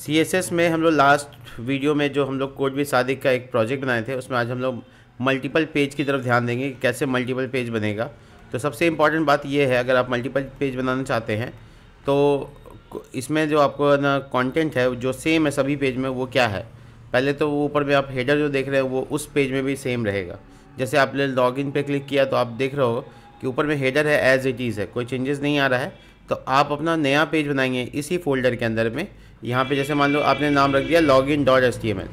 सी में हम लोग लास्ट वीडियो में जो हम लोग कोड भी सादिक का एक प्रोजेक्ट बनाए थे उसमें आज हम लोग मल्टीपल पेज की तरफ ध्यान देंगे कि कैसे मल्टीपल पेज बनेगा तो सबसे इम्पॉर्टेंट बात यह है अगर आप मल्टीपल पेज बनाना चाहते हैं तो इसमें जो आपको ना कॉन्टेंट है जो सेम है सभी पेज में वो क्या है पहले तो ऊपर में आप हेडर जो देख रहे हैं वो उस पेज में भी सेम रहेगा जैसे आपने इन पर क्लिक किया तो आप देख रहे हो कि ऊपर में हेडर है एज इट इज़ है कोई चेंजेस नहीं आ रहा है तो आप अपना नया पेज बनाएंगे इसी फोल्डर के अंदर में यहाँ पे जैसे मान लो आपने नाम रख दिया log in dot S T M L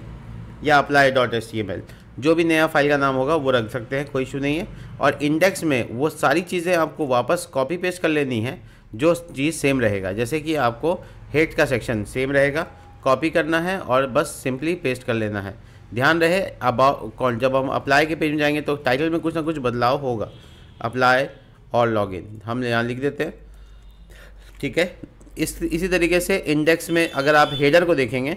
या apply dot S T M L जो भी नया फाइल का नाम होगा वो रख सकते हैं कोई इशू नहीं है और इंडेक्स में वो सारी चीज़ें आपको वापस कॉपी पेस्ट कर लेनी है जो चीज़ सेम रहेगा जैसे कि आपको हेड का सेक्शन सेम रहेगा कॉपी करना है और बस सिंपली पेस्ट कर लेना है ध्यान रहे अबाउ कौन जब हम अप्लाई के पेज में जाएंगे तो टाइटल में कुछ ना कुछ बदलाव होगा अप्लाई और लॉगिन हम यहाँ लिख देते हैं ठीक है इस इसी तरीके से इंडेक्स में अगर आप हेडर को देखेंगे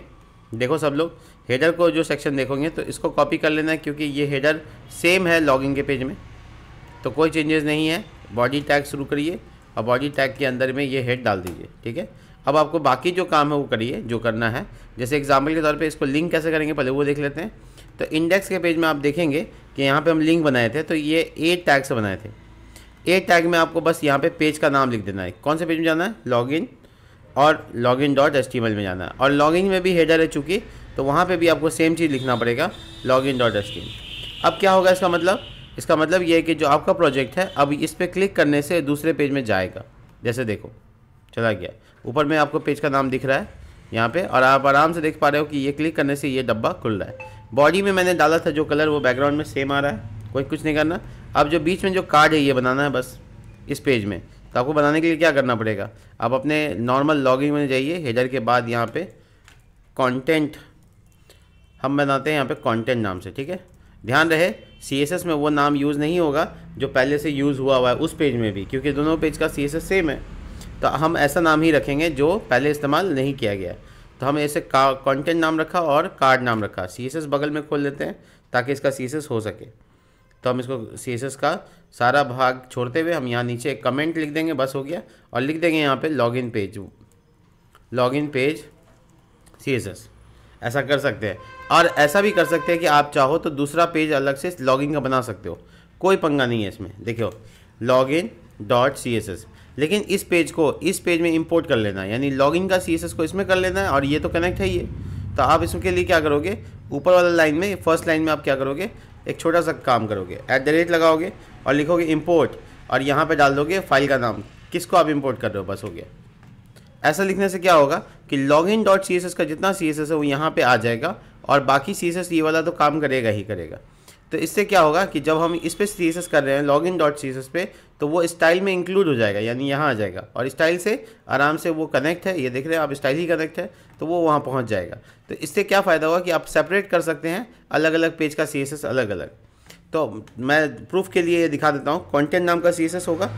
देखो सब लोग हेडर को जो सेक्शन देखोगे तो इसको कॉपी कर लेना है क्योंकि ये हेडर सेम है लॉगिंग के पेज में तो कोई चेंजेस नहीं है बॉडी टैग शुरू करिए और बॉडी टैग के अंदर में ये हेड डाल दीजिए ठीक है अब आपको बाकी जो काम है वो करिए जो करना है जैसे एग्जाम्पल के तौर पर इसको लिंक कैसे करेंगे पहले वो देख लेते हैं तो इंडेक्स के पेज में आप देखेंगे कि यहाँ पर हम लिंक बनाए थे तो ये ए टैग से बनाए थे ए टैग में आपको बस यहाँ पे पेज का नाम लिख देना है कौन से पेज में जाना है लॉगिन और log in dot S T M L में जाना है और लॉगिन में भी हेडर है चूँकि तो वहाँ पे भी आपको सेम चीज़ लिखना पड़ेगा log in dot H T M अब क्या होगा इसका मतलब इसका मतलब ये है कि जो आपका प्रोजेक्ट है अब इस पर क्लिक करने से दूसरे पेज में जाएगा जैसे देखो चला गया ऊपर में आपको पेज का नाम दिख रहा है यहाँ पे और आप आराम से देख पा रहे हो कि ये क्लिक करने से ये डब्बा खुल रहा है बॉडी में मैंने डाला था जो कलर वो बैकग्राउंड में सेम आ रहा है कोई कुछ नहीं करना अब जो बीच में जो कार्ड है ये बनाना है बस इस पेज में तो आपको बनाने के लिए क्या करना पड़ेगा आप अपने नॉर्मल लॉगिंग में जाइए हेडर के बाद यहाँ पे कंटेंट हम बनाते हैं यहाँ पे कंटेंट नाम से ठीक है ध्यान रहे सी में वो नाम यूज़ नहीं होगा जो पहले से यूज़ हुआ हुआ है उस पेज में भी क्योंकि दोनों पेज का सी सेम है तो हम ऐसा नाम ही रखेंगे जो पहले इस्तेमाल नहीं किया गया है तो हम ऐसे कंटेंट नाम रखा और कार्ड नाम रखा सी बगल में खोल लेते हैं ताकि इसका सी हो सके तो हम इसको सी का सारा भाग छोड़ते हुए हम यहाँ नीचे एक कमेंट लिख देंगे बस हो गया और लिख देंगे यहाँ पे लॉगिन पेज लॉगिन पेज सी ऐसा कर सकते हैं और ऐसा भी कर सकते हैं कि आप चाहो तो दूसरा पेज अलग से लॉगिन का बना सकते हो कोई पंगा नहीं है इसमें देखो login dot C S S लेकिन इस पेज को इस पेज में इंपोर्ट कर लेना है यानी लॉगिन का सी एस एस को इसमें कर लेना है और ये तो कनेक्ट है ये तो आप इसके लिए क्या करोगे ऊपर वाला लाइन में फर्स्ट लाइन में आप क्या करोगे एक छोटा सा काम करोगे ऐट द रेट लगाओगे और लिखोगे इम्पोर्ट और यहाँ पे डाल दोगे फाइल का नाम किसको आप इम्पोर्ट कर रहे हो बस हो गया ऐसा लिखने से क्या होगा कि log in dot C S S का जितना सी एस एस है वो यहाँ पे आ जाएगा और बाकी सी एस एस ये वाला तो काम करेगा ही करेगा तो इससे क्या होगा कि जब हम इस पर सी कर रहे हैं लॉग इन डॉट सी पे तो वो स्टाइल में इंक्लूड हो जाएगा यानी यहाँ आ जाएगा और स्टाइल से आराम से वो कनेक्ट है ये देख रहे हैं आप स्टाइल ही कनेक्ट है तो वो वहाँ पहुँच जाएगा तो इससे क्या फ़ायदा होगा कि आप सेपरेट कर सकते हैं अलग अलग पेज का सी अलग अलग तो मैं प्रूफ के लिए ये दिखा देता हूँ कॉन्टेंट नाम का सी होगा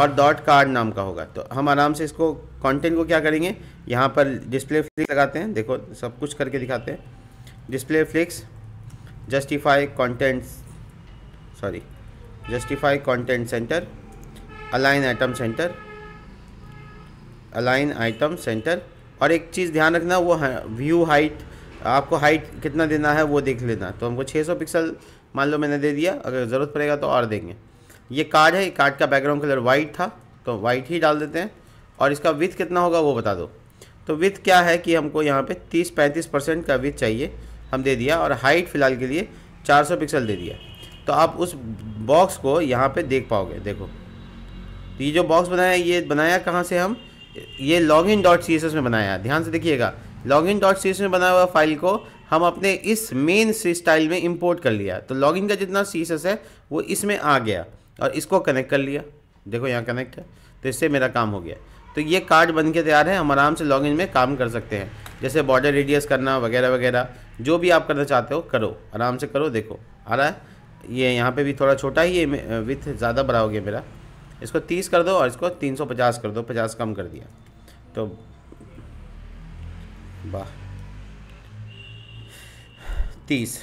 और डॉट कार्ड नाम का होगा तो हम आराम से इसको कॉन्टेंट को क्या करेंगे यहाँ पर डिस्प्ले फ्लिक्स लगाते हैं देखो सब कुछ करके दिखाते हैं display flex justify contents sorry justify content center align item center align item center और एक चीज़ ध्यान रखना वो व्यू हाइट आपको हाइट कितना देना है वो देख लेना तो हमको 600 पिक्सल मान लो मैंने दे दिया अगर ज़रूरत पड़ेगा तो और देंगे ये कार्ड है कार्ड का बैकग्राउंड कलर वाइट था तो वाइट ही डाल देते हैं और इसका विथ कितना होगा वो बता दो तो विथ क्या है कि हमको यहाँ पे 30-35 परसेंट का विथ चाहिए हम दे दिया और हाइट फ़िलहाल के लिए 400 पिक्सल दे दिया तो आप उस बॉक्स को यहाँ पे देख पाओगे देखो तो ये जो बॉक्स बनाया ये बनाया कहाँ से हम ये लॉग इन डॉट सी में बनाया ध्यान से देखिएगा log in dot C S S बनाया हुआ फाइल को हम अपने इस मेन स्टाइल में इम्पोर्ट कर लिया तो लॉग इन का जितना सी एस एस है वो इसमें आ गया और इसको कनेक्ट कर लिया देखो यहाँ कनेक्ट है तो इससे मेरा काम हो गया तो ये कार्ड बन के तैयार है हम आराम से लॉग इन में काम कर सकते हैं जैसे बॉर्डर रेडियस करना वगैरह वगैरह जो भी आप करना चाहते हो करो आराम से करो देखो आ रहा है ये यहाँ पे भी थोड़ा छोटा ही है विथ ज़्यादा बड़ा हो गया मेरा इसको तीस कर दो और इसको तीन सौ पचास कर दो पचास कम कर दिया तो वाह तीस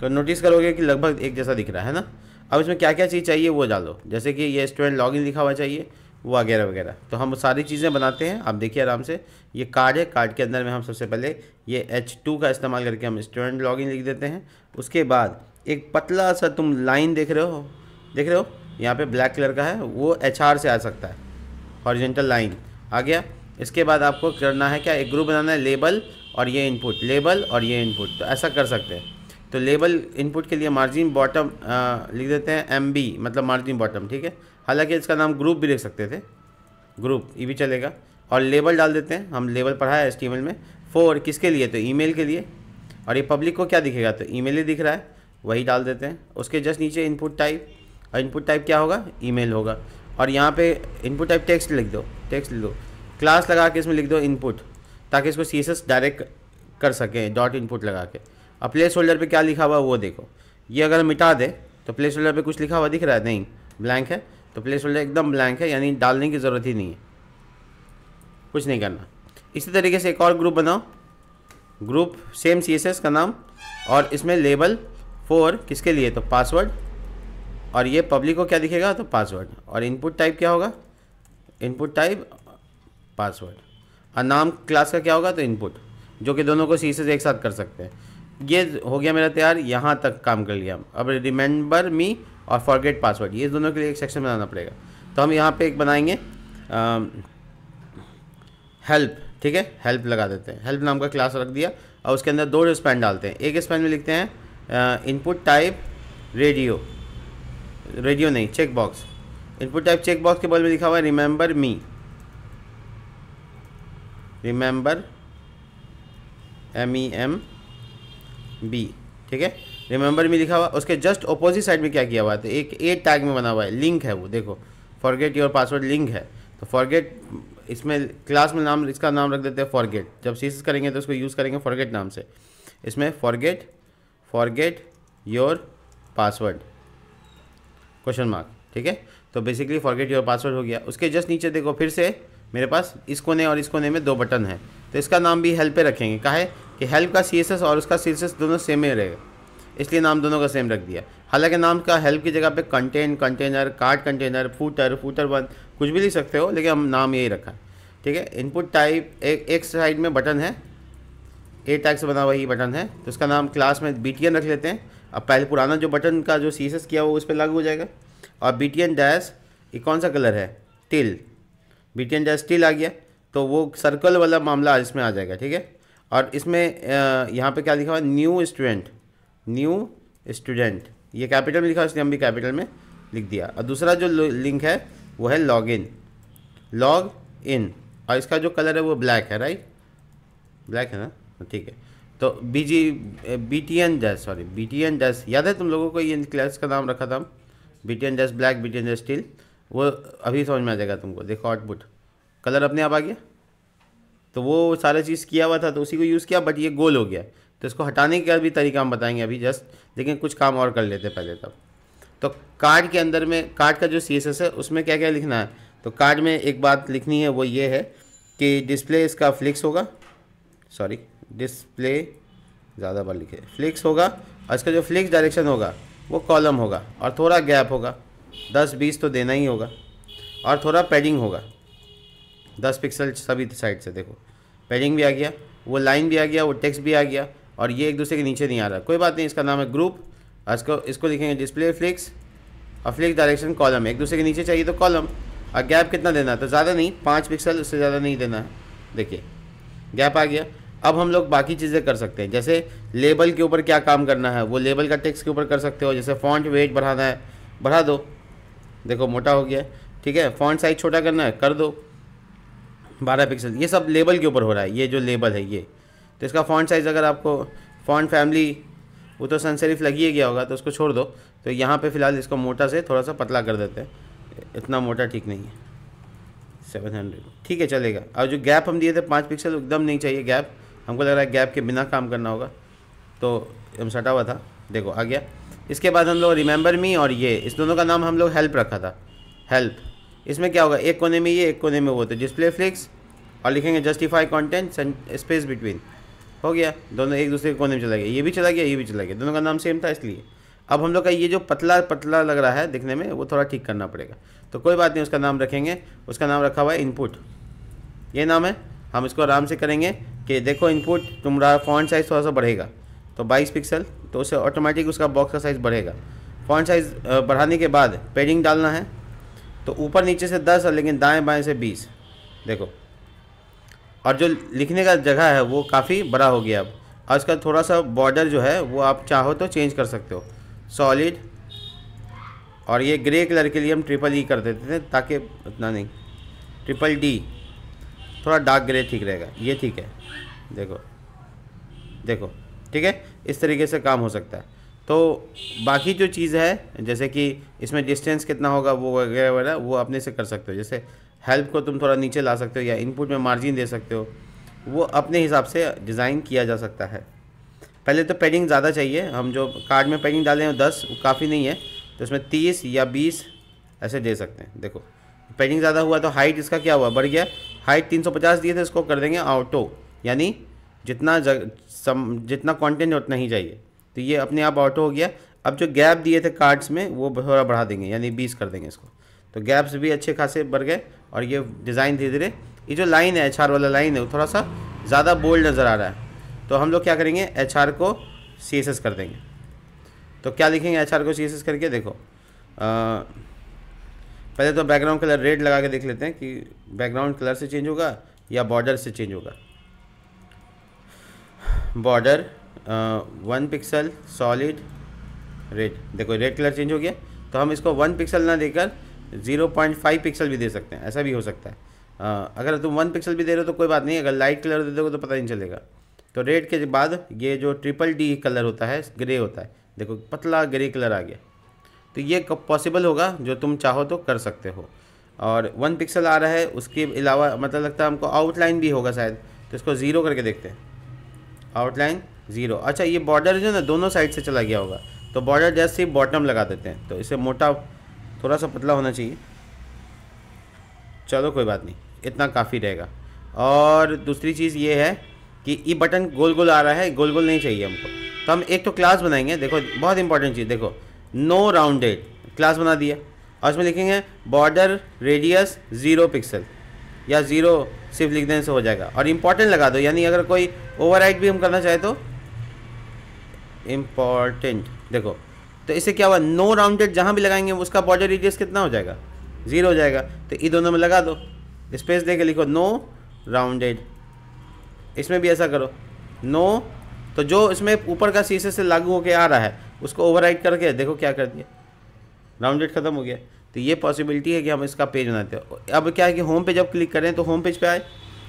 तो नोटिस करोगे कि लगभग एक जैसा दिख रहा है ना अब इसमें क्या क्या चीज़ चाहिए वो डालो जैसे कि ये स्टूडेंट इन लिखा हुआ चाहिए वगैरह वगैरह तो हम सारी चीज़ें बनाते हैं आप देखिए आराम से ये कार्ड है कार्ड के अंदर में हम सबसे पहले ये एच टू का इस्तेमाल करके हम स्टूडेंट लॉगिन लिख देते हैं उसके बाद एक पतला सा तुम लाइन देख रहे हो देख रहे हो यहाँ पे ब्लैक कलर का है वो एच आर से आ सकता है हॉरिजेंटल लाइन आ गया इसके बाद आपको करना है क्या एक ग्रुप बनाना है लेबल और ये इनपुट लेबल और ये इनपुट तो ऐसा कर सकते हैं तो लेबल इनपुट के लिए मार्जिन बॉटम लिख देते हैं एम बी मतलब मार्जिन बॉटम ठीक है हालांकि इसका नाम ग्रुप भी लिख सकते थे ग्रुप ये भी चलेगा और लेबल डाल देते हैं हम लेबल पढ़ाया एस में फोर किसके लिए तो ईमेल के लिए और ये पब्लिक को क्या दिखेगा तो ईमेल ही दिख रहा है वही डाल देते हैं उसके जस्ट नीचे इनपुट टाइप और इनपुट टाइप क्या होगा ईमेल होगा और यहाँ पे इनपुट टाइप टेक्स्ट लिख दो टेक्स्ट लिख दो क्लास लगा के इसमें लिख दो इनपुट ताकि इसको सी डायरेक्ट कर सकें डॉट इनपुट लगा के अब प्लेस होल्डर पर क्या लिखा हुआ वो देखो ये अगर मिटा दें तो प्लेस होल्डर पर कुछ लिखा हुआ दिख रहा है नहीं ब्लैंक है तो प्लेस होल्डर एकदम ब्लैंक है यानी डालने की ज़रूरत ही नहीं है कुछ नहीं करना इसी तरीके से एक और ग्रुप बनाओ ग्रुप सेम सी का नाम और इसमें लेबल फोर किसके लिए तो पासवर्ड और ये पब्लिक को क्या दिखेगा तो पासवर्ड और इनपुट टाइप क्या होगा इनपुट टाइप पासवर्ड और नाम क्लास का क्या होगा तो इनपुट जो कि दोनों को सी एक साथ कर सकते हैं ये हो गया मेरा तैयार यहाँ तक काम कर लिया अब रिमेंबर मी और फॉरगेट पासवर्ड ये दोनों के लिए एक सेक्शन बनाना पड़ेगा तो हम यहाँ पे एक बनाएंगे हेल्प ठीक है हेल्प लगा देते हैं हेल्प नाम का क्लास रख दिया और उसके अंदर दो स्पैन डालते हैं एक स्पैन में लिखते हैं इनपुट टाइप रेडियो रेडियो नहीं check box input type check box के बल में लिखा हुआ है remember me remember M E M B ठीक है रिमेंबर में लिखा हुआ उसके जस्ट अपोजिट साइड में क्या किया हुआ है तो एक ए टैग में बना हुआ है लिंक है वो देखो फॉरगेट योर पासवर्ड लिंक है तो फॉरगेट इसमें क्लास में नाम इसका नाम रख देते हैं फॉरगेट जब सीस करेंगे तो उसको यूज़ करेंगे फॉरगेट नाम से इसमें forget forget your password question mark ठीक है तो बेसिकली फॉरगेट योर पासवर्ड हो गया उसके जस्ट नीचे देखो फिर से मेरे पास इस कोने और इस कोने में दो बटन है तो इसका नाम भी हेल्प पे रखेंगे कहा है कि हेल्प का सी और उसका सी दोनों सेम ही रहेगा इसलिए नाम दोनों का सेम रख दिया हालांकि नाम का हेल्प की जगह पे content container card container footer footer one कुछ भी लिख सकते हो लेकिन हम नाम यही रखा ठीक है इनपुट टाइप एक एक साइड में बटन है ए टाइप से बना हुआ ही बटन है तो उसका नाम क्लास में बी रख लेते हैं अब पहले पुराना जो बटन का जो सी किया वो उस पर लागू हो जाएगा और बी डैश ये कौन सा कलर है टिल बी डैश टिल आ गया तो वो सर्कल वाला मामला इसमें आ जाएगा ठीक है और इसमें यहाँ पे क्या लिखा हुआ न्यू स्टूडेंट न्यू स्टूडेंट ये कैपिटल में लिखा उसने हम भी कैपिटल में लिख दिया और दूसरा जो लिंक है वो है लॉग इन लॉग इन और इसका जो कलर है वो ब्लैक है राइट ब्लैक है ना हाँ, ठीक है तो B G B T N dash sorry B T N dash याद है तुम लोगों को ये क्लास का नाम रखा था हम B T N dash black B T N dash steel वो अभी समझ में आ जाएगा तुमको देखो आउटपुट कलर अपने आप आ गया तो वो सारा चीज़ किया हुआ था तो उसी को यूज़ किया बट ये गोल हो गया तो इसको हटाने का भी तरीका हम बताएंगे अभी जस्ट लेकिन कुछ काम और कर लेते पहले तब तो कार्ड के अंदर में कार्ड का जो सी है उसमें क्या क्या लिखना है तो कार्ड में एक बात लिखनी है वो ये है कि डिस्प्ले इसका फ्लिक्स होगा सॉरी डिस्प्ले ज़्यादा बार लिखे फ्लिक्स होगा और इसका जो फ्लिक्स डायरेक्शन होगा वो कॉलम होगा और थोड़ा गैप होगा दस बीस तो देना ही होगा और थोड़ा पैडिंग होगा दस पिक्सल सभी साइड से देखो पैडिंग भी आ गया वो लाइन भी आ गया वो टेक्स्ट भी आ गया और ये एक दूसरे के नीचे नहीं आ रहा कोई बात नहीं इसका नाम है ग्रुप इसको इसको लिखेंगे डिस्प्ले फ्लिक्स और फ्लिक्स डायरेक्शन कॉलम एक दूसरे के नीचे चाहिए तो कॉलम और गैप कितना देना है तो ज़्यादा नहीं पाँच पिक्सल उससे ज़्यादा नहीं देना है देखिए गैप आ गया अब हम लोग बाकी चीज़ें कर सकते हैं जैसे लेबल के ऊपर क्या काम करना है वो लेबल का टेक्स्ट के ऊपर कर सकते हो जैसे फॉन्ट वेट बढ़ाना है बढ़ा दो देखो मोटा हो गया ठीक है फॉन्ट साइज छोटा करना है कर दो बारह पिक्सल ये सब लेबल के ऊपर हो रहा है ये जो लेबल है ये तो इसका फॉन्ट साइज़ अगर आपको फॉन्ट फैमिली वो तो सनसेरिफ लगी ही गया होगा तो उसको छोड़ दो तो यहाँ पे फ़िलहाल इसको मोटा से थोड़ा सा पतला कर देते हैं इतना मोटा ठीक नहीं है सेवन हंड्रेड ठीक है चलेगा और जो गैप हम दिए थे पाँच पिक्सल एकदम नहीं चाहिए गैप हमको लग रहा है गैप के बिना काम करना होगा तो हम सटा हुआ था देखो आ गया इसके बाद हम लोग रिमेंबर मी और ये इस दोनों का नाम हम लोग हेल्प रखा था हेल्प इसमें क्या होगा एक कोने में ये एक कोने में वो तो डिस्प्ले फ्लिक्स और लिखेंगे जस्टिफाई कॉन्टेंट स्पेस बिटवीन हो गया दोनों एक दूसरे के कोने में चला गया ये भी चला गया ये भी चला गया दोनों का नाम सेम था इसलिए अब हम लोग का ये जो पतला पतला लग रहा है दिखने में वो थोड़ा ठीक करना पड़ेगा तो कोई बात नहीं उसका नाम रखेंगे उसका नाम रखा हुआ है इनपुट ये नाम है हम इसको आराम से करेंगे कि देखो इनपुट तुम्हारा फॉन्ट साइज़ थोड़ा सा बढ़ेगा तो 22 पिक्सल तो उसे ऑटोमेटिक उसका बॉक्स का साइज़ बढ़ेगा फॉन्ट साइज़ बढ़ाने के बाद पेडिंग डालना है तो ऊपर नीचे से 10 और लेकिन दाएं बाएं से 20 देखो और जो लिखने का जगह है वो काफ़ी बड़ा हो गया अब और इसका थोड़ा सा बॉर्डर जो है वो आप चाहो तो चेंज कर सकते हो सॉलिड और ये ग्रे कलर के लिए हम ट्रिपल ई e कर देते थे ताकि उतना नहीं ट्रिपल डी थोड़ा डार्क ग्रे ठीक रहेगा ये ठीक है देखो देखो ठीक है इस तरीके से काम हो सकता है तो बाकी जो चीज़ है जैसे कि इसमें डिस्टेंस कितना होगा वो वगैरह वगैरह वो अपने से कर सकते हो जैसे हेल्प को तुम थोड़ा नीचे ला सकते हो या इनपुट में मार्जिन दे सकते हो वो अपने हिसाब से डिज़ाइन किया जा सकता है पहले तो पैडिंग ज़्यादा चाहिए हम जो कार्ड में पैडिंग डाले हैं दस काफ़ी नहीं है तो उसमें तीस या बीस ऐसे दे सकते हैं देखो पैडिंग ज़्यादा हुआ तो हाइट इसका क्या हुआ बढ़ गया हाइट 350 दिए थे इसको कर देंगे ऑटो यानी जितना जग सम जितना कंटेंट उतना ही चाहिए तो ये अपने आप ऑटो हो गया अब जो गैप दिए थे कार्ड्स में वो थोड़ा बढ़ा देंगे यानी बीस कर देंगे इसको तो गैप्स भी अच्छे खासे बढ़ गए और ये डिज़ाइन धीरे धीरे ये जो लाइन है एच वाला लाइन है वो थोड़ा सा ज़्यादा बोल्ड नज़र आ रहा है तो हम लोग क्या करेंगे एच को सी कर देंगे तो क्या लिखेंगे एच को सी करके देखो आ, पहले तो बैकग्राउंड कलर रेड लगा के देख लेते हैं कि बैकग्राउंड कलर से चेंज होगा या बॉर्डर से चेंज होगा border one pixel solid red देखो रेड कलर चेंज हो गया तो हम इसको वन पिक्सल ना देकर जीरो पॉइंट फाइव पिक्सल भी दे सकते हैं ऐसा भी हो सकता है आ, अगर तुम वन पिक्सल भी दे रहे हो तो कोई बात नहीं अगर लाइट कलर दे दोगे तो पता नहीं चलेगा तो रेड के बाद ये जो ट्रिपल डी कलर होता है ग्रे होता है देखो पतला ग्रे कलर आ गया तो ये पॉसिबल होगा जो तुम चाहो तो कर सकते हो और वन पिक्सल आ रहा है उसके अलावा मतलब लगता है हमको आउटलाइन भी होगा शायद तो इसको ज़ीरो करके देखते हैं आउटलाइन ज़ीरो अच्छा ये बॉर्डर जो ना दोनों साइड से चला गया होगा तो बॉर्डर जैसे ही बॉटम लगा देते हैं तो इसे मोटा थोड़ा सा पतला होना चाहिए चलो कोई बात नहीं इतना काफ़ी रहेगा और दूसरी चीज़ ये है कि ये e बटन गोल गोल आ रहा है गोल गोल नहीं चाहिए हमको तो हम एक तो क्लास बनाएंगे देखो बहुत इंपॉर्टेंट चीज़ देखो नो राउंडेड क्लास बना दिया और इसमें लिखेंगे बॉर्डर रेडियस ज़ीरो पिक्सल या ज़ीरो सिर्फ लिख देने से तो हो जाएगा और इम्पॉर्टेंट लगा दो यानी अगर कोई ओवर भी हम करना चाहें तो इम्पॉर्टेंट देखो तो इसे क्या हुआ नो राउंडेड जहाँ भी लगाएंगे उसका बॉर्डर रेडियस कितना हो जाएगा ज़ीरो हो जाएगा तो ई दोनों में लगा दो स्पेस दे के लिखो नो राउंडेड इसमें भी ऐसा करो नो तो जो इसमें ऊपर का शीशे से लागू होकर आ रहा है उसको ओवरराइड करके देखो क्या कर दिया राउंडेड ख़त्म हो गया तो ये पॉसिबिलिटी है कि हम इसका पेज बनाते हो अब क्या है कि होम पे जब क्लिक करें तो होम पेज पे आए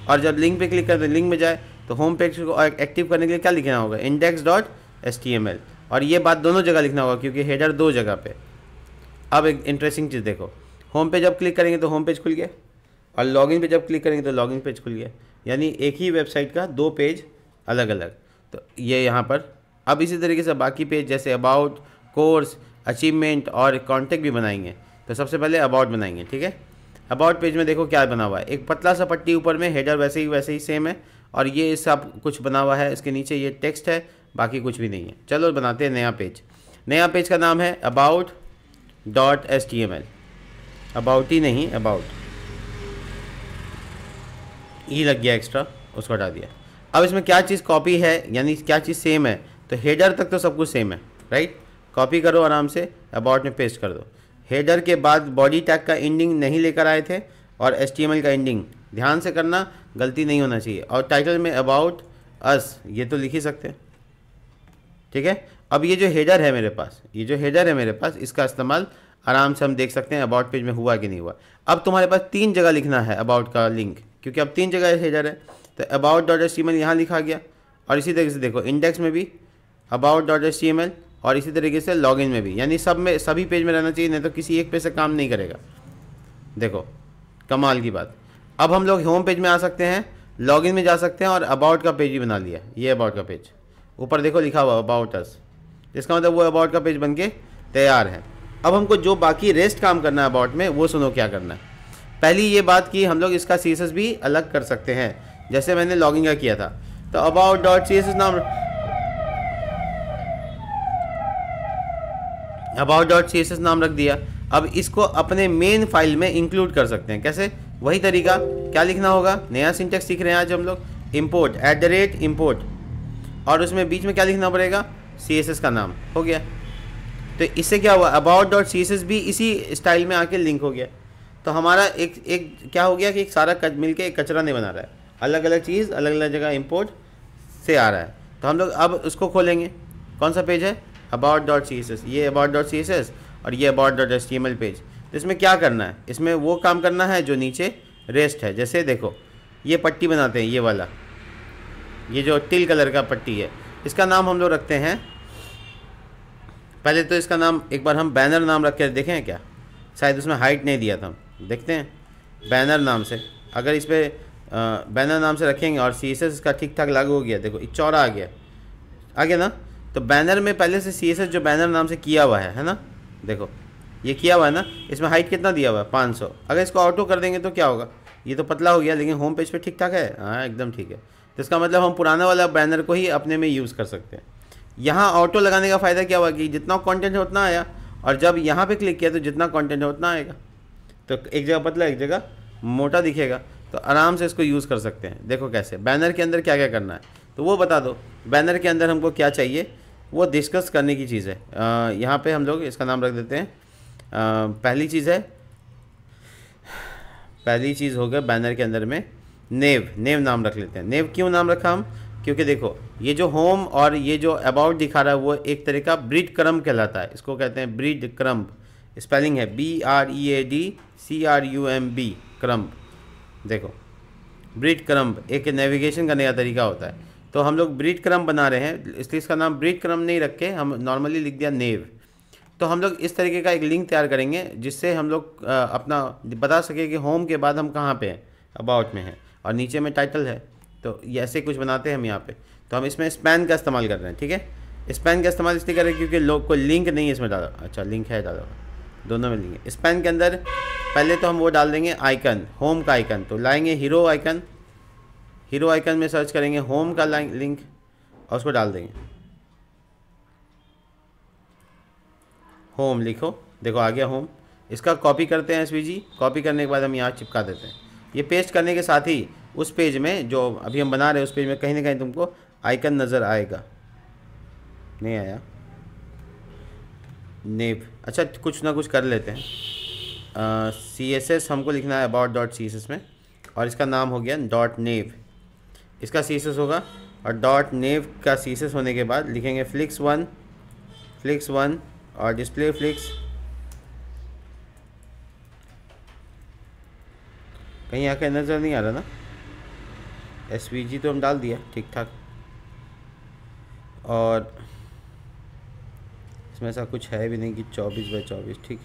और जब लिंक पे क्लिक करें लिंक तो में जाए तो होम पेज को एक्टिव करने के लिए क्या लिखना होगा index dot S T M L और ये बात दोनों जगह लिखना होगा क्योंकि हेडर दो जगह पे अब एक इंटरेस्टिंग चीज़ देखो होम पे जब क्लिक करेंगे तो होम पेज खुल गया और लॉगिन पे जब क्लिक करेंगे तो लॉगिन पेज खुल गया यानी एक ही वेबसाइट का दो पेज अलग अलग तो ये यहाँ पर अब इसी तरीके से बाकी पेज जैसे अबाउट कोर्स अचीवमेंट और कॉन्टेक्ट भी बनाएंगे तो सबसे पहले अबाउट बनाएंगे ठीक है अबाउट पेज में देखो क्या बना हुआ है एक पतला सा पट्टी ऊपर में हेडर वैसे ही वैसे ही सेम है और ये सब कुछ बना हुआ है इसके नीचे ये टेक्स्ट है बाकी कुछ भी नहीं है चलो बनाते हैं नया पेज नया पेज का नाम है about dot S T M L about ही नहीं अबाउट ई e लग गया एक्स्ट्रा उसको हटा दिया अब इसमें क्या चीज़ कॉपी है यानी क्या चीज़ सेम है तो हेडर तक तो सब कुछ सेम है राइट कॉपी करो आराम से अबाउट में पेस्ट कर दो हेडर के बाद बॉडी टैग का एंडिंग नहीं लेकर आए थे और एस टी एम एल का एंडिंग ध्यान से करना गलती नहीं होना चाहिए और टाइटल में अबाउट अस ये तो लिख ही सकते हैं ठीक है अब ये जो हेजर है मेरे पास ये जो हेजर है मेरे पास इसका इस्तेमाल आराम से हम देख सकते हैं अबाउट पेज में हुआ कि नहीं हुआ अब तुम्हारे पास तीन जगह लिखना है अबाउट का लिंक क्योंकि अब तीन जगह हेजर है तो अबाउट डॉट एच यहाँ लिखा गया और इसी तरीके से देखो इंडेक्स में भी अबाउट डॉट एच और इसी तरीके से लॉगिन में भी यानी सब में सभी पेज में रहना चाहिए नहीं तो किसी एक पेज से काम नहीं करेगा देखो कमाल की बात अब हम लोग होम पेज में आ सकते हैं लॉगिन में जा सकते हैं और अबाउट का पेज भी बना लिया ये अबाउट का पेज ऊपर देखो लिखा हुआ अबाउट अस इसका मतलब वो अबाउट का पेज बन के तैयार है अब हमको जो बाकी रेस्ट काम करना है अबाउट में वो सुनो क्या करना है पहली ये बात कि हम लोग इसका सी भी अलग कर सकते हैं जैसे मैंने लॉगिंग का किया था तो अबाउट डॉट सी नाम अबाउट डॉट सी नाम रख दिया अब इसको अपने मेन फाइल में इंक्लूड कर सकते हैं कैसे वही तरीका क्या लिखना होगा नया सिंटेक्स सीख रहे हैं आज हम लोग import at the rate import और उसमें बीच में क्या लिखना पड़ेगा सी का नाम हो गया तो इससे क्या हुआ अबाउट डॉट सी भी इसी स्टाइल में आके लिंक हो गया तो हमारा एक एक क्या हो गया कि एक सारा कच, मिलके एक कचरा नहीं बना रहा है अलग अलग चीज़ अलग अलग जगह इम्पोर्ट से आ रहा है तो हम लोग अब उसको खोलेंगे कौन सा पेज है अबाउट डॉट सी ये अबाउट डॉट सी और ये अबाउट डॉट एस पेज तो इसमें क्या करना है इसमें वो काम करना है जो नीचे रेस्ट है जैसे देखो ये पट्टी बनाते हैं ये वाला ये जो टिल कलर का पट्टी है इसका नाम हम लोग रखते हैं पहले तो इसका नाम एक बार हम बैनर नाम रख कर देखें क्या शायद उसमें हाइट नहीं दिया था हम देखते हैं बैनर नाम से अगर इस पर बैनर नाम से रखेंगे और सी एस एस इसका ठीक ठाक लागू हो गया देखो चौड़ा आ गया आ गया ना तो बैनर में पहले से सी एस एस जो बैनर नाम से किया हुआ है है ना देखो ये किया हुआ है ना इसमें हाइट कितना दिया हुआ है पाँच सौ अगर इसको ऑटो कर देंगे तो क्या होगा ये तो पतला हो गया लेकिन होम पेज पर ठीक ठाक है हाँ एकदम ठीक है तो इसका मतलब हम पुराना वाला बैनर को ही अपने में यूज़ कर सकते हैं यहाँ ऑटो लगाने का फ़ायदा क्या हुआ कि जितना कंटेंट है उतना आया और जब यहाँ पे क्लिक किया तो जितना कंटेंट है उतना आएगा तो एक जगह पतला एक जगह मोटा दिखेगा तो आराम से इसको यूज़ कर सकते हैं देखो कैसे बैनर के अंदर क्या क्या करना है तो वो बता दो बैनर के अंदर हमको क्या चाहिए वो डिस्कस करने की चीज़ है यहाँ पे हम लोग इसका नाम रख देते हैं आ, पहली चीज़ है पहली चीज़ हो गया बैनर के अंदर में नेव नेव नाम रख लेते हैं नेव क्यों नाम रखा हम क्योंकि देखो ये जो होम और ये जो अबाउट दिखा रहा है वो एक तरह का ब्रिड क्रम कहलाता है इसको कहते हैं ब्रिड क्रम स्पेलिंग है B R E A D C R U M B crumb देखो ब्रिड क्रम एक नेविगेशन का नया तरीका होता है तो हम लोग ब्रिड क्रम बना रहे हैं इसलिए इसका नाम ब्रिड क्रम नहीं रखे हम नॉर्मली लिख दिया नेव तो हम लोग इस तरीके का एक लिंक तैयार करेंगे जिससे हम लोग अपना बता सके कि होम के बाद हम कहाँ पे हैं अबाउट में हैं और नीचे में टाइटल है तो ये ऐसे कुछ बनाते हैं हम यहाँ पे तो हम इसमें स्पैन का इस्तेमाल कर रहे हैं ठीक है स्पैन का इस्तेमाल इसलिए कर रहे हैं क्योंकि लोग को लिंक नहीं है इसमें डाला अच्छा लिंक है डाला दोनों में लिंक है स्पैन के अंदर पहले तो हम वो डाल देंगे आइकन होम का आइकन तो लाएंगे हीरो आइकन हीरो आइकन में सर्च करेंगे होम का लिंक और उसको डाल देंगे होम लिखो देखो आ गया होम इसका कॉपी करते हैं एस कॉपी करने के बाद हम यहाँ चिपका देते हैं ये पेस्ट करने के साथ ही उस पेज में जो अभी हम बना रहे हैं उस पेज में कहीं ना कहीं तुमको आइकन नज़र आएगा नहीं आया नेव अच्छा कुछ ना कुछ कर लेते हैं सी एस एस हमको लिखना है about dot C S S में और इसका नाम हो गया डॉट नेव इसका सी एस एस होगा और डॉट नेव का सी एस एस होने के बाद लिखेंगे फ्लिक्स वन फ्लिक्स वन और डिस्प्ले फ्लिक्स कहीं आके नज़र नहीं आ रहा ना एस तो हम डाल दिया ठीक ठाक और इसमें ऐसा कुछ है भी नहीं कि चौबीस बाई चौबीस ठीक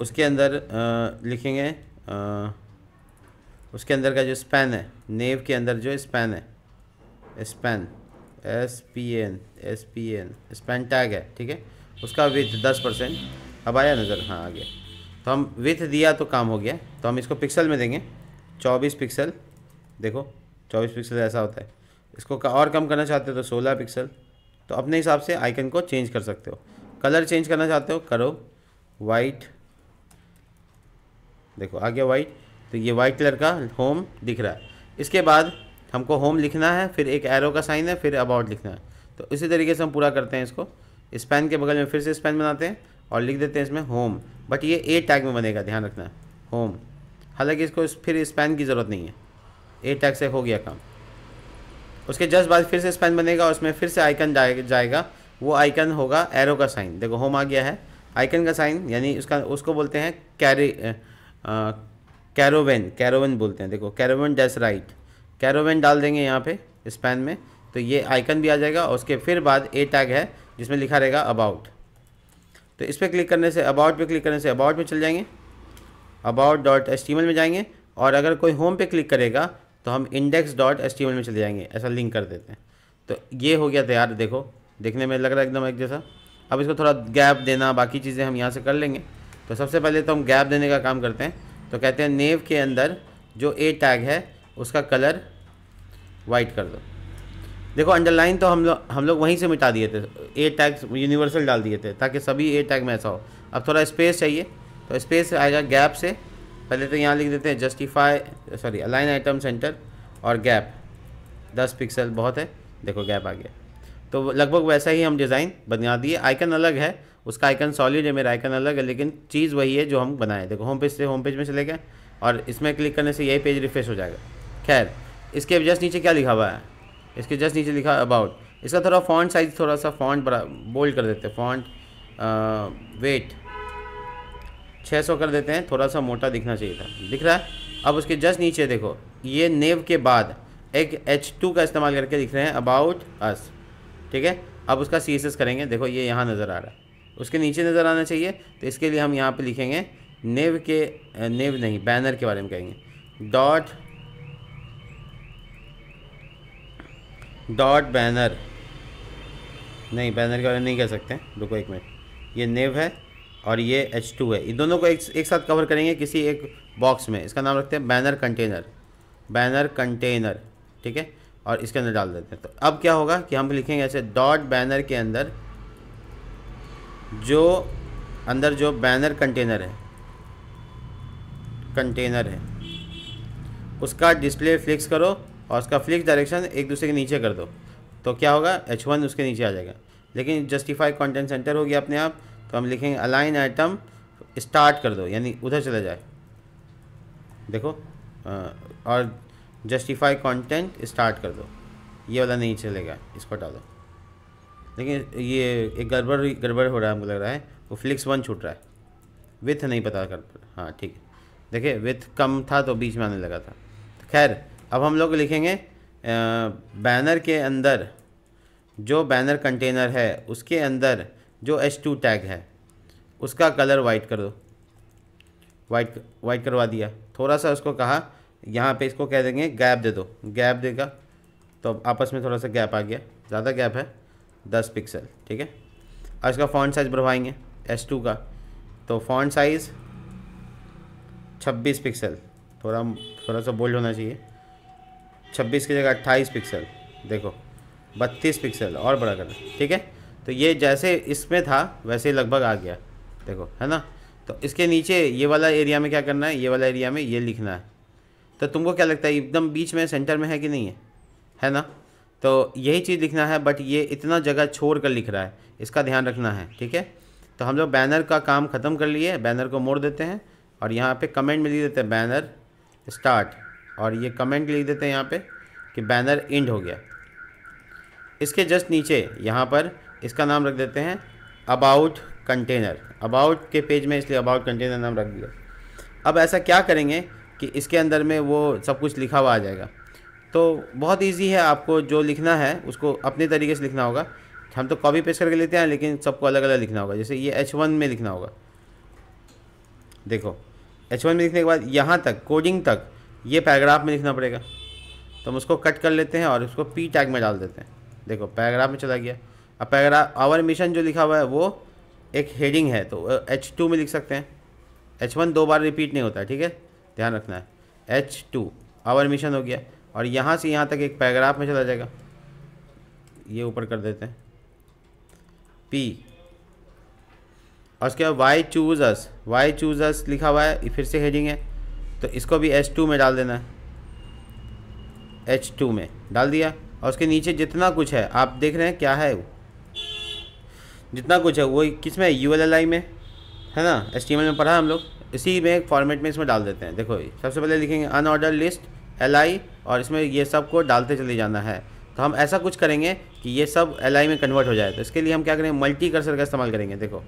उसके अंदर आ, लिखेंगे आ, उसके अंदर का जो स्पैन है नेव के अंदर जो स्पैन है span S P N S P N span tag है ठीक है उसका विथ दस परसेंट अब आया नज़र हाँ आ गया तो हम विथ दिया तो काम हो गया तो हम इसको पिक्सल में देंगे चौबीस पिक्सल देखो चौबीस पिक्सल ऐसा होता है इसको और कम करना चाहते हो तो सोलह पिक्सल तो अपने हिसाब से आइकन को चेंज कर सकते हो कलर चेंज करना चाहते हो करो वाइट देखो आ गया वाइट तो ये वाइट कलर का होम दिख रहा है इसके बाद हमको होम लिखना है फिर एक एरो का साइन है फिर अबाउट लिखना है तो इसी तरीके से हम पूरा करते हैं इसको इस के बगल में फिर से स्पैन बनाते हैं और लिख देते हैं इसमें होम बट ये ए टैग में बनेगा ध्यान रखना होम हालांकि इसको फिर स्पैन की ज़रूरत नहीं है ए टैग से हो गया काम उसके जस्ट बाद फिर से स्पैन बनेगा और उसमें फिर से आइकन जाएगा वो आइकन होगा एरो का साइन देखो होम आ गया है आइकन का साइन यानी उसका उसको बोलते हैं कैरी कैरोवेन कैरोवेन बोलते हैं देखो कैरोवेन डैस राइट कैरोवेन डाल देंगे यहाँ पे स्पैन में तो ये आइकन भी आ जाएगा और उसके फिर बाद ए टैग है जिसमें लिखा रहेगा अबाउट तो इस पर क्लिक करने से अबाउट पर क्लिक करने से अबाउट में चल जाएंगे अबाउट डॉट एच में जाएंगे और अगर कोई होम पे क्लिक करेगा तो हम index dot S T M L में चले जाएंगे ऐसा लिंक कर देते हैं तो ये हो गया तैयार देखो देखने में लग रहा है एकदम एक जैसा अब इसको थोड़ा गैप देना बाकी चीज़ें हम यहाँ से कर लेंगे तो सबसे पहले तो हम गैप देने का काम करते हैं तो कहते हैं नेव के अंदर जो ए टैग है उसका कलर वाइट कर दो देखो अंडरलाइन तो हम लोग हम लोग वहीं से मिटा दिए थे ए टैग यूनिवर्सल डाल दिए थे ताकि सभी ए टैग में ऐसा हो अब थोड़ा स्पेस चाहिए तो स्पेस आएगा गैप से पहले तो यहाँ लिख देते हैं justify sorry align item center और गैप दस पिक्सल बहुत है देखो गैप आ गया तो लगभग वैसा ही हम डिज़ाइन बना दिए आइकन अलग है उसका आइकन सॉलिड है मेरा आइकन अलग है लेकिन चीज़ वही है जो हम बनाए देखो होम पेज से होम पेज में चले गए और इसमें क्लिक करने से यही पेज रिफ्रेश हो जाएगा खैर इसके जस्ट नीचे क्या लिखा हुआ है इसके जस्ट नीचे लिखा अबाउट इसका थोड़ा फॉन्ट साइज़ थोड़ा सा फॉन्ट बड़ा बोल्ड कर देते हैं फॉन्ट वेट छः सौ कर देते हैं थोड़ा सा मोटा दिखना चाहिए था दिख रहा है अब उसके जस्ट नीचे देखो ये नेव के बाद एक एच टू का इस्तेमाल करके लिख रहे हैं अबाउट अस ठीक है अब उसका सी करेंगे देखो ये यहाँ नज़र आ रहा है उसके नीचे नज़र आना चाहिए तो इसके लिए हम यहाँ पर लिखेंगे नेव के नेव नहीं बैनर के बारे में कहेंगे डॉट डॉट बैनर नहीं बैनर के बारे में नहीं कह सकते रुको एक मिनट ये नेव है और ये एच टू है इन दोनों को एक एक साथ कवर करेंगे किसी एक बॉक्स में इसका नाम रखते हैं बैनर कंटेनर बैनर कंटेनर ठीक है और इसके अंदर डाल देते हैं तो अब क्या होगा कि हम लिखेंगे ऐसे डॉट बैनर के अंदर जो अंदर जो बैनर कंटेनर है कंटेनर है उसका डिस्प्ले फ्लिक्स करो और उसका फ्लिक्स डायरेक्शन एक दूसरे के नीचे कर दो तो क्या होगा एच वन उसके नीचे आ जाएगा लेकिन जस्टिफाई कंटेंट सेंटर हो गया अपने आप तो हम लिखेंगे अलाइन आइटम स्टार्ट कर दो यानी उधर चला जाए देखो आ, और जस्टिफाई कंटेंट स्टार्ट कर दो ये वाला नहीं चलेगा इसको हटा दो लेकिन ये एक गड़बड़ गड़बड़ हो रहा है हमको लग रहा है वो फ्लिक्स वन छूट रहा है विथ नहीं पता कर हाँ ठीक है देखिए विथ कम था तो बीच में आने लगा था तो खैर अब हम लोग लिखेंगे बैनर के अंदर जो बैनर कंटेनर है उसके अंदर जो एच टू टैग है उसका कलर वाइट कर दो वाइट वाइट करवा दिया थोड़ा सा उसको कहा यहाँ पे इसको कह देंगे गैप दे दो गैप देगा तो आपस में थोड़ा सा गैप आ गया ज़्यादा गैप है दस पिक्सल ठीक है और इसका फॉन्ट साइज़ बढ़वाएंगे एस टू का तो फॉन्ट साइज़ छब्बीस पिक्सल थोड़ा थोड़ा सा बोल्ड होना चाहिए छब्बीस की जगह अट्ठाईस पिक्सल देखो बत्तीस पिक्सल और बड़ा करना ठीक है तो ये जैसे इसमें था वैसे लगभग आ गया देखो है ना तो इसके नीचे ये वाला एरिया में क्या करना है ये वाला एरिया में ये लिखना है तो तुमको क्या लगता है एकदम बीच में सेंटर में है कि नहीं है है ना तो यही चीज़ लिखना है बट ये इतना जगह छोड़ कर लिख रहा है इसका ध्यान रखना है ठीक है तो हम लोग बैनर का काम ख़त्म कर लिए बैनर को मोड़ देते हैं और यहाँ पे कमेंट में लिख देते हैं बैनर स्टार्ट और ये कमेंट लिख देते हैं यहाँ पे कि बैनर एंड हो गया इसके जस्ट नीचे यहाँ पर इसका नाम रख देते हैं अबाउट कंटेनर अबाउट के पेज में इसलिए अबाउट कंटेनर नाम रख दिया अब ऐसा क्या करेंगे कि इसके अंदर में वो सब कुछ लिखा हुआ आ जाएगा तो बहुत इजी है आपको जो लिखना है उसको अपने तरीके से लिखना होगा हम तो कॉपी पेस्ट करके लेते हैं लेकिन सबको अलग अलग लिखना होगा जैसे ये एच वन में लिखना होगा देखो एच वन में लिखने के बाद यहाँ तक कोडिंग तक ये पैराग्राफ में लिखना पड़ेगा तो हम उसको कट कर लेते हैं और उसको पी टैग में डाल देते हैं देखो पैराग्राफ में चला गया अब पैरा आवर मिशन जो लिखा हुआ है वो एक हेडिंग है तो एच टू में लिख सकते हैं एच वन दो बार रिपीट नहीं होता है ठीक है ध्यान रखना है एच टू आवर मिशन हो गया और यहाँ से यहाँ तक एक पैराग्राफ में चला जाएगा ये ऊपर कर देते हैं पी और उसके बाद why choose us why choose us लिखा हुआ है फिर से हेडिंग है तो इसको भी एच टू में डाल देना है एच टू में डाल दिया और उसके नीचे जितना कुछ है आप देख रहे हैं क्या है वो जितना कुछ है वो किस में यू में है ना एस में पढ़ा हम लोग इसी में एक फॉर्मेट में इसमें डाल देते हैं देखो सबसे पहले लिखेंगे अनऑर्डर लिस्ट एल और इसमें ये सब को डालते चले जाना है तो हम ऐसा कुछ करेंगे कि ये सब एल में कन्वर्ट हो जाए तो इसके लिए हम क्या करेंगे मल्टी कर्सर का इस्तेमाल करेंगे देखो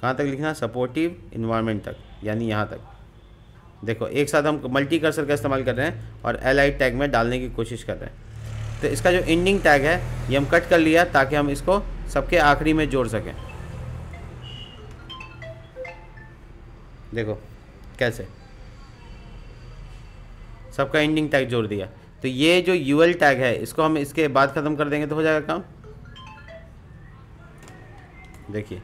कहाँ तक लिखना सपोर्टिव इन्वायरमेंट तक यानी यहाँ तक देखो एक साथ हम मल्टी कर्सर का इस्तेमाल कर रहे हैं और एल आई टैग में डालने की कोशिश कर रहे हैं तो इसका जो एंडिंग टैग है ये हम कट कर लिया ताकि हम इसको सबके आखिरी में जोड़ सकें देखो कैसे सबका एंडिंग टैग जोड़ दिया तो ये जो यूएल टैग है इसको हम इसके बाद ख़त्म कर देंगे तो हो जाएगा काम देखिए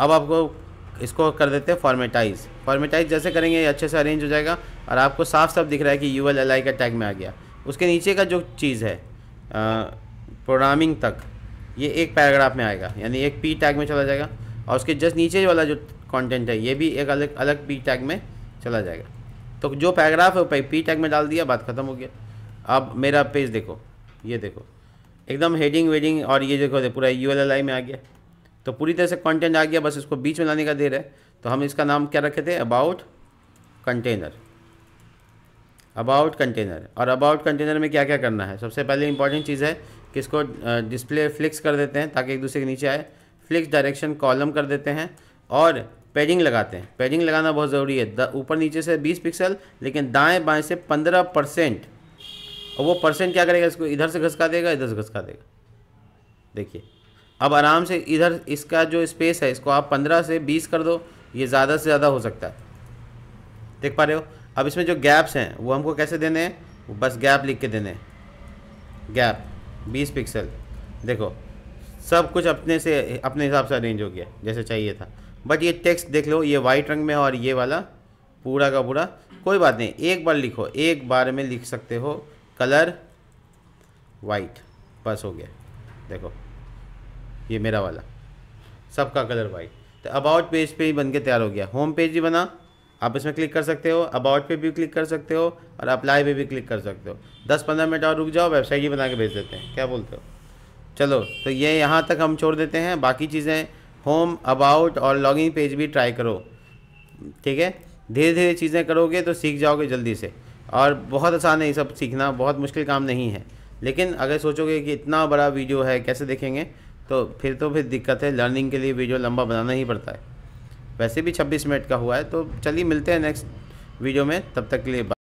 अब आपको इसको कर देते हैं फॉर्मेटाइज फॉर्मेटाइज जैसे करेंगे ये अच्छे से अरेंज हो जाएगा और आपको साफ साफ दिख रहा है कि यूएल एल आई का टैग में आ गया उसके नीचे का जो चीज़ है प्रोग्रामिंग तक ये एक पैराग्राफ में आएगा यानी एक पी टैग में चला जाएगा और उसके जस्ट नीचे वाला जो कंटेंट है ये भी एक अलग अलग पी टैग में चला जाएगा तो जो पैराग्राफ है वो पी टैग में डाल दिया बात ख़त्म हो गया अब मेरा पेज देखो ये देखो एकदम हेडिंग वेडिंग और ये देखो पूरा यू में आ गया तो पूरी तरह से कंटेंट आ गया बस इसको बीच में लाने का देर है तो हम इसका नाम क्या रखे थे अबाउट कंटेनर अबाउट कंटेनर और अबाउट कंटेनर में क्या क्या करना है सबसे पहले इंपॉर्टेंट चीज़ है कि इसको डिस्प्ले फ्लिक्स कर देते हैं ताकि एक दूसरे के नीचे आए फ्लिक्स डायरेक्शन कॉलम कर देते हैं और पैडिंग लगाते हैं पैडिंग लगाना बहुत ज़रूरी है ऊपर नीचे से 20 पिक्सल लेकिन दाएं बाएं से 15 परसेंट और वो परसेंट क्या करेगा इसको इधर से घसका देगा इधर से घसका देगा देखिए अब आराम से इधर इसका जो स्पेस है इसको आप पंद्रह से बीस कर दो ये ज़्यादा से ज़्यादा हो सकता है देख पा रहे हो अब इसमें जो गैप्स हैं वो हमको कैसे देने हैं बस गैप लिख के देने गैप 20 पिक्सल देखो सब कुछ अपने से अपने हिसाब से अरेंज हो गया जैसे चाहिए था बट ये टेक्स्ट देख लो ये वाइट रंग में और ये वाला पूरा का पूरा कोई बात नहीं एक बार लिखो एक बार में लिख सकते हो कलर वाइट बस हो गया देखो ये मेरा वाला सबका कलर वाइट तो अबाउट पेज पे ही बन के तैयार हो गया होम पेज भी बना आप इसमें क्लिक कर सकते हो अबाउट पे भी क्लिक कर सकते हो और अप्लाई पे भी क्लिक कर सकते हो दस पंद्रह मिनट और रुक जाओ वेबसाइट ही बना के भेज देते हैं क्या बोलते हो चलो तो ये यहाँ तक हम छोड़ देते हैं बाकी चीज़ें होम अबाउट और लॉगिंग पेज भी ट्राई करो ठीक है धीरे धीरे चीज़ें करोगे तो सीख जाओगे जल्दी से और बहुत आसान है ये सब सीखना बहुत मुश्किल काम नहीं है लेकिन अगर सोचोगे कि इतना बड़ा वीडियो है कैसे देखेंगे तो फिर तो फिर दिक्कत है लर्निंग के लिए वीडियो लंबा बनाना ही पड़ता है वैसे भी छब्बीस मिनट का हुआ है तो चलिए मिलते हैं नेक्स्ट वीडियो में तब तक के लिए